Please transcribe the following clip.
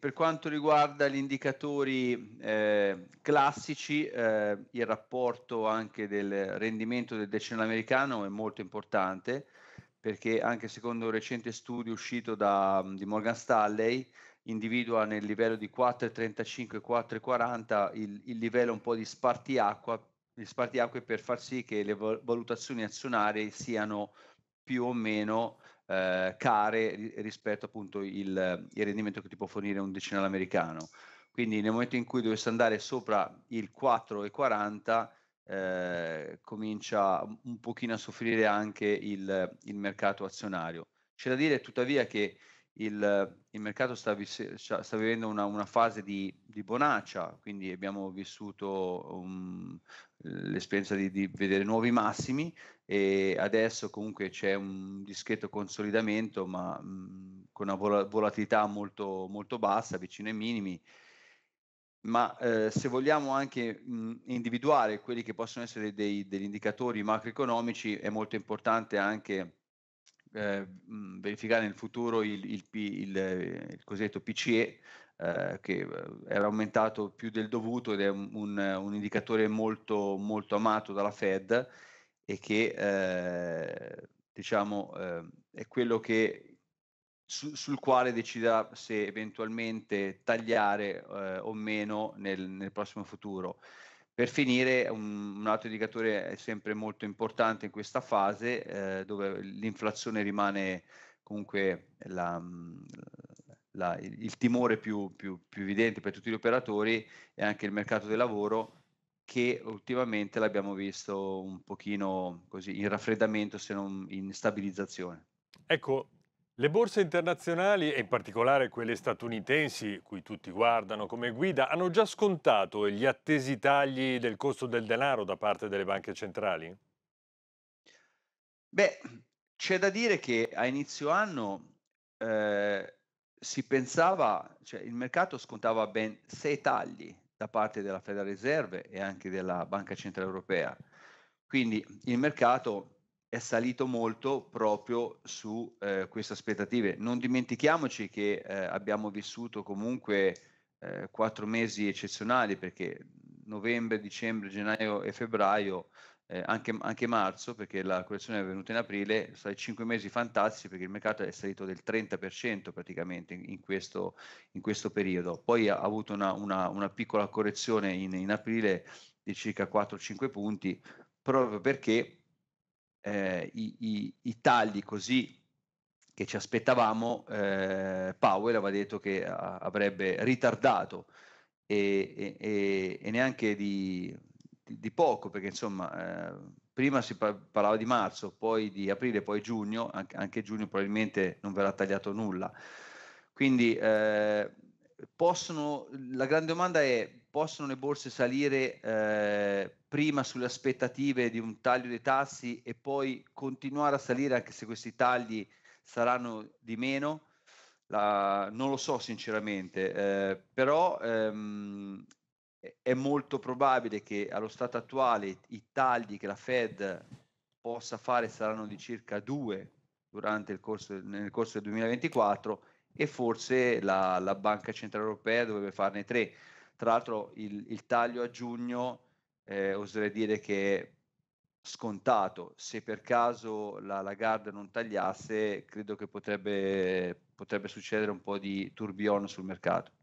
Per quanto riguarda gli indicatori eh, classici, eh, il rapporto anche del rendimento del decennale americano è molto importante perché anche secondo un recente studio uscito da, di Morgan Stanley individua nel livello di 4,35 e 4,40 il, il, livello un po' di spartiacqua, spartiacque per far sì che le valutazioni azionarie siano più o meno eh, care rispetto appunto il, il rendimento che ti può fornire un decennale americano. Quindi nel momento in cui dovesse andare sopra il 4,40 eh, comincia un pochino a soffrire anche il, il mercato azionario. C'è da dire tuttavia che il, il mercato sta, vis- sta vivendo una, una fase di, di, bonaccia, quindi abbiamo vissuto um, l'esperienza di, di, vedere nuovi massimi e adesso comunque c'è un discreto consolidamento, ma mh, mm, con una volatilità molto, molto bassa, vicino ai minimi ma eh, se vogliamo anche mh, mm, individuare quelli che possono essere dei, degli indicatori macroeconomici, è molto importante anche eh, verificare nel futuro il, il, il, eh, il cosiddetto PCE eh, che era aumentato più del dovuto ed è un, un, indicatore molto, molto amato dalla Fed e che eh, diciamo è quello che su, sul quale deciderà se eventualmente tagliare o meno nel, nel prossimo futuro. Per finire, un, un altro indicatore è sempre molto importante in questa fase, eh, dove l'inflazione rimane comunque la, mm, la, il, timore più, più, più evidente per tutti gli operatori e anche il mercato del lavoro che ultimamente l'abbiamo visto un pochino così in raffreddamento se non in stabilizzazione. Ecco, le borse internazionali, e in particolare quelle statunitensi, cui tutti guardano come guida, hanno già scontato gli attesi tagli del costo del denaro da parte delle banche centrali? Beh, c'è da dire che a inizio anno eh, si pensava, cioè il mercato scontava ben sei tagli da parte della Federal Reserve e anche della Banca Centrale Europea. Quindi il mercato è salito molto proprio su eh, queste aspettative. Non dimentichiamoci che eh, abbiamo vissuto comunque eh, quattro mesi eccezionali perché novembre, dicembre, gennaio e febbraio, eh, anche, anche, marzo, perché la correzione è avvenuta in aprile, sono cinque mesi fantastici perché il mercato è salito del 30% praticamente in questo, in questo periodo. Poi ha avuto una, una, una piccola correzione in, in aprile di circa 4-5 punti, proprio perché eh, i, i, i, tagli così che ci aspettavamo, eh, Powell aveva detto che a, avrebbe ritardato e, e, e neanche di, di, di, poco, perché insomma eh, prima si parlava di marzo, poi di aprile, poi giugno, anche, anche giugno probabilmente non verrà tagliato nulla. Quindi eh, possono, la grande domanda è, possono le borse salire eh, prima sulle aspettative di un taglio dei tassi e poi continuare a salire anche se questi tagli saranno di meno? La, non lo so sinceramente, eh, però ehm, è molto probabile che allo stato attuale i tagli che la Fed possa fare saranno di circa due durante il corso, nel corso del 2024 e forse la, la Banca Centrale Europea dovrebbe farne tre. Tra l'altro il, il taglio a giugno eh, oserei dire che è scontato, se per caso la Lagarde non tagliasse credo che potrebbe, potrebbe succedere un po' di tourbillon sul mercato.